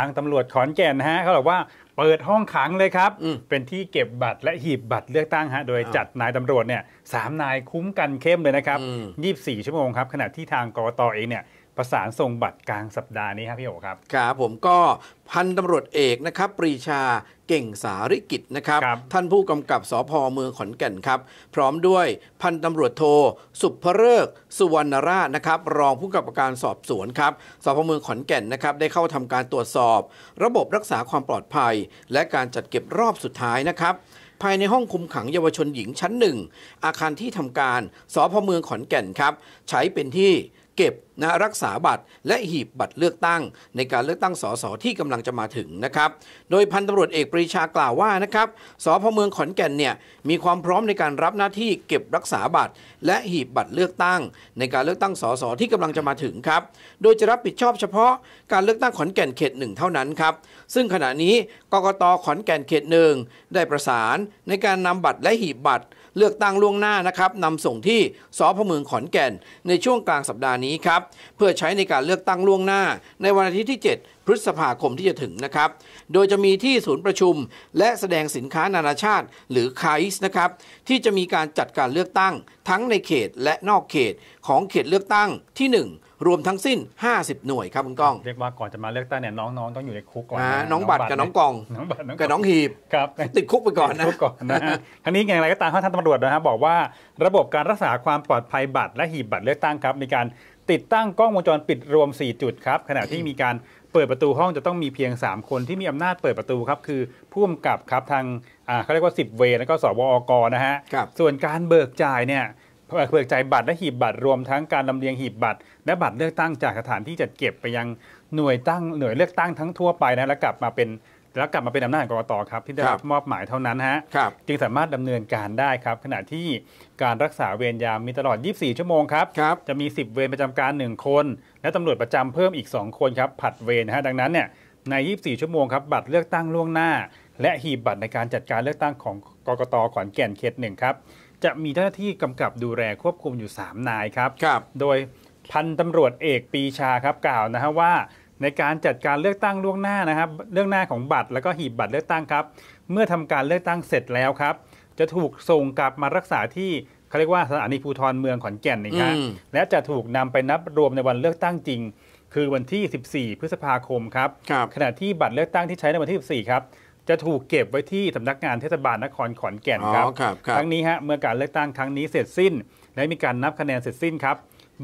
างตำรวจขอนแก่นฮะเขาบอกว่าเปิดห้องขังเลยครับ เป็นที่เก็บบัตรและหีบบัตรเลือกตั้งฮะโดยจัดนายตำรวจเนี่ยสามนายคุ้มกันเข้มเลยนะครับ24ชั่วโมงครับขณะที่ทางกรตอเองเนี่ยประสานส่งบัตรกลางสัปดาห์นี้ครับ พี่โอครับ ครับ ผมก็พันตำรวจเอกนะครับปรีชาเก่งสาริกิจนะครับรบท่านผู้กำกับสอพอเมืองขอนแก่นครับ พร้อมด้วยพันตำรวจโท สุภเริกสุวรรณราชนะครับ รองผู้กำกับการสอบสวนครับสพเมืองขอนแก่นนะครับได้เข้าทำการตรวจสอบ ระบบรักษาความปลอดภัย และการจัดเก็บรอบสุดท้ายนะครับ ภายในห้องคุมขังเยาวชนหญิงชั้นหนึ่งอาคารที่ทำการสพเมืองขอนแก่นครับใช้เป็นที่เก็บนะรักษาบัตรและหีบบัตรเลือกตั้งในการเลือกตั้งสสที่กำลังจะมาถึงนะครับ โดยพันตำรวจเอกปรีชากล่าวว่านะครับ สพเมืองขอนแก่นเนี่ยมีความพร้อมในการรับหน้าที่เก็บรักษาบัตร และหีบบัตรเลือกตั้ง ในการเลือกตั้งสสที่กำลังจะมาถึงครับ โดยจะรับผิดชอบเฉพาะ การเลือกตั้งขอนแก่นเขตหนึ่งเท่านั้นครับ ซึ่งขณะนี้กกตขอนแก่นเขตหนึ่งได้ประสานในการนำบัตรและหีบบัตรเลือกตั้งล่วงหน้านะครับนำส่งที่สพเมืองขอนแก่น ในช่วงกลางสัปดาห์นี้ครับเพื่อใช้ในการเลือกตั้งล่วงหน้า ในวันอาทิตย์ที่ 7 พฤษภาคมที่จะถึงนะครับ โดยจะมีที่ศูนย์ประชุม และแสดงสินค้านานาชาติ หรือคาอิสนะครับ ที่จะมีการจัดการเลือกตั้งทั้งในเขตและนอกเขตของเขตเลือกตั้งที่1รวมทั้งสิ้น 50 หน่วยครับคุณก้อง เรียกว่าก่อนจะมาเลือกตั้งเนี่ยน้องๆต้องอยู่ในคุกก่อนนะน้องบัตรกับน้องกองน้องบัตรกับน้องหีบครับติดคุกไปก่อนนะคุกก่อนนะทั้งนี้อย่างไรก็ตามท่านตำรวจนะครับบอกว่าระบบการรักษาความปลอดภัยบัตรและหีบบัตรเลือกตั้งครับมีการติดตั้งกล้องวงจรปิดรวม 4 จุดครับขณะที่มีการเปิดประตูห้องจะต้องมีเพียง 3 คนที่มีอำนาจเปิดประตูครับคือผู้กำกับครับทางเขาเรียกว่า10เวแล้วก็สวอกนะฮะส่วนการเบิกจ่ายเนี่ยเบิกจ่ายบัตรและหีบบัตรรวมทั้งการลำเลียงหีบบัตร และบัตรเลือกตั้งจากสถานที่จัดเก็บไปยังหน่วยตั้งหน่วยเลือกตั้งทั้งทั่วไปนะและกลับมาเป็นแล้วกลับมาเป็นอำนาจของกรกตครับ ที่ได้รับมอบหมายเท่านั้นฮะจึงสามารถดำเนินการได้ครับ ขณะที่การรักษาเวรยามมีตลอด 24 ชั่วโมงครับรบจะมี 10 เวรประจำการ1 คน และตำรวจประจำเพิ่มอีก2คนครับผัดเวรนะฮะดังนั้นเนี่ยใน 24 ชั่วโมงครับบัตรเลือกตั้งล่วงหน้า และหีบบัตรในการจัดการเลือกตั้งของกกตขอนแก่นเขตหนึ่งครับจะมีเจ้าหน้าที่กำกับดูแลควบคุมอยู่ 3 นายครับรบโดยพันตำรวจเอกปีชาครับกล่าวนะฮะว่าในการจัดการเลือกตั้งล่วงหน้านะครับเรื่องหน้าของบัตรแล้วก็หีบบัตรเลือกตั้งครับเมื่อทำการเลือกตั้งเสร็จแล้วครับ จะถูกส่งกลับมารักษาที่เขาเรียกว่าสถานีภูทรเมืองขอนแก่นนะครับและจะถูกนำไปนับรวมในวันเลือกตั้งจริง คือวันที่ 14 พฤษภาคมครับรบขณะที่บัตรเลือกตั้งที่ใช้ในวันที่ 14 ครับ จะถูกเก็บไว้ที่สำนักงานเทศบาลนครขอนแก่น ครับรบครั้งนี้ฮะเมื่อการเลือกตั้งครั้งนี้เสร็จสิ้น และมีการนับคะแนนเสร็จสิ้นครับ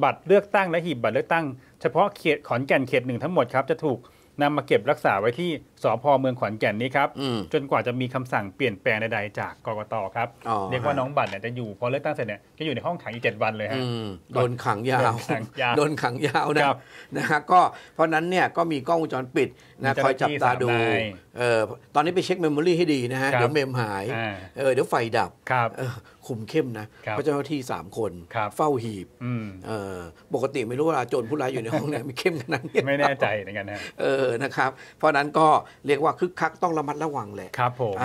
บัตรเลือกตั้งและหีบบัตรเลือกตั้งเฉพาะเขตขอนแก่นเขตหนึ่งทั้งหมดครับจะถูกนำมาเก็บรักษาไว้ที่สพเมืองขอนแก่นนี้ครับจนกว่าจะมีคำสั่งเปลี่ยนแปลงใดๆจากกรกตครับเรียกว่าน้องบัตรเนี่ยจะอยู่พอเลือกตั้งเสร็จเนี่ยจะอยู่ในห้องขังอีกเจ็ดวันเลยฮะโดนขังยาวโดนขังยาวนะนะฮะก็เพราะนั้นเนี่ยก็มีกล้องวงจรปิดนะคอยจับตาดูเออตอนนี้ไปเช็คเมมโมรี่ให้ดีนะฮะเดี๋ยวเมมหายเออเดี๋ยวไฟดับคุมเข้มนะเพระเจ้าหน้าที่สามคน เฝ้าหีบปกติไม่รู้เวลาโจรผู้ร้ายอยู่ในห้องเนี่ยมีเข้มขนาดนี้ไม่แน่ใจเหมือนกันนะเออนะครับ เพราะนั้นก็เรียกว่าคึกคักต้องระมัดระวังแหละครับ ผม